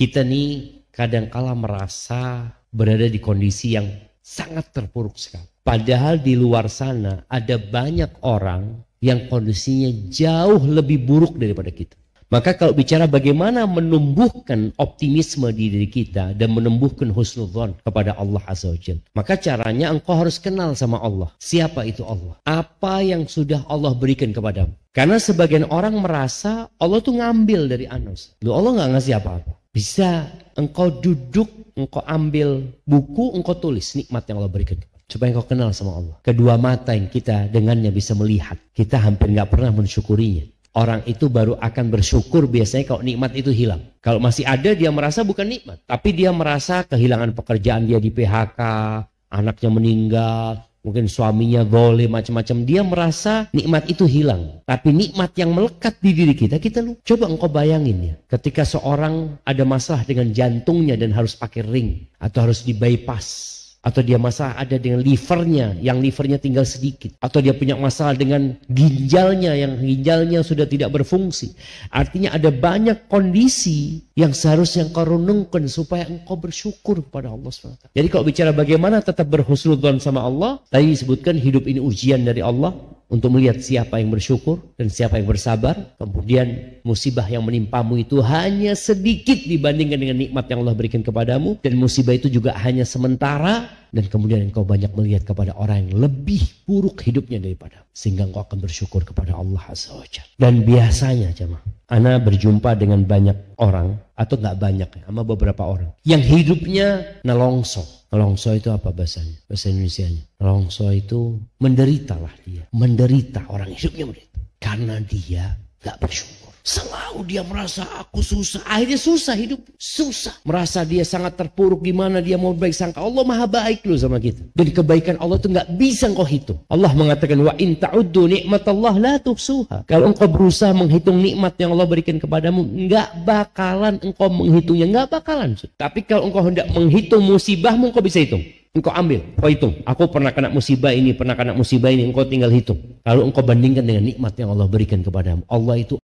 kita nih kadangkala merasa berada di kondisi yang sangat terpuruk sekali. Padahal di luar sana ada banyak orang yang kondisinya jauh lebih buruk daripada kita. Maka kalau bicara bagaimana menumbuhkan optimisme di diri kita dan menumbuhkan husnudzon kepada Allah Azza wa Maka caranya engkau harus kenal sama Allah. Siapa itu Allah? Apa yang sudah Allah berikan kepadamu? Karena sebagian orang merasa Allah tuh ngambil dari anus. Lu Allah nggak ngasih apa-apa. Bisa engkau duduk, engkau ambil buku, engkau tulis nikmat yang Allah berikan kepada supaya engkau kenal sama Allah. Kedua mata yang kita dengannya bisa melihat, kita hampir nggak pernah mensyukurinya. Orang itu baru akan bersyukur biasanya kalau nikmat itu hilang. Kalau masih ada dia merasa bukan nikmat, tapi dia merasa kehilangan pekerjaan dia di PHK, anaknya meninggal, mungkin suaminya boleh macam-macam. Dia merasa nikmat itu hilang. Tapi nikmat yang melekat di diri kita, kita lupa. Coba engkau bayangin ya, ketika seorang ada masalah dengan jantungnya dan harus pakai ring atau harus di bypass atau dia masalah ada dengan livernya yang livernya tinggal sedikit atau dia punya masalah dengan ginjalnya yang ginjalnya sudah tidak berfungsi artinya ada banyak kondisi yang seharusnya engkau renungkan supaya engkau bersyukur kepada Allah SWT jadi kalau bicara bagaimana tetap berhusnudzon sama Allah tadi disebutkan hidup ini ujian dari Allah untuk melihat siapa yang bersyukur dan siapa yang bersabar. Kemudian musibah yang menimpamu itu hanya sedikit dibandingkan dengan nikmat yang Allah berikan kepadamu dan musibah itu juga hanya sementara dan kemudian engkau banyak melihat kepada orang yang lebih buruk hidupnya daripada sehingga engkau akan bersyukur kepada Allah Azza wa Dan biasanya jemaah Ana berjumpa dengan banyak orang atau nggak banyak ya, sama beberapa orang yang hidupnya nelongso. Nelongso itu apa bahasanya? Bahasa nya. Nelongso itu menderita lah dia. Menderita orang hidupnya menderita. Karena dia nggak bersyukur. Selalu dia merasa aku susah. Akhirnya susah hidup. Susah. Merasa dia sangat terpuruk gimana dia mau baik sangka. Allah maha baik loh sama kita. Dan kebaikan Allah itu nggak bisa engkau hitung. Allah mengatakan wa in ta'uddu Allah la tuksuha. Kalau engkau berusaha menghitung nikmat yang Allah berikan kepadamu, nggak bakalan engkau menghitungnya, nggak bakalan. Tapi kalau engkau hendak menghitung musibahmu, engkau bisa hitung. Engkau ambil, engkau hitung. Aku pernah kena musibah ini, pernah kena musibah ini. Engkau tinggal hitung. Lalu engkau bandingkan dengan nikmat yang Allah berikan kepadamu. Allah itu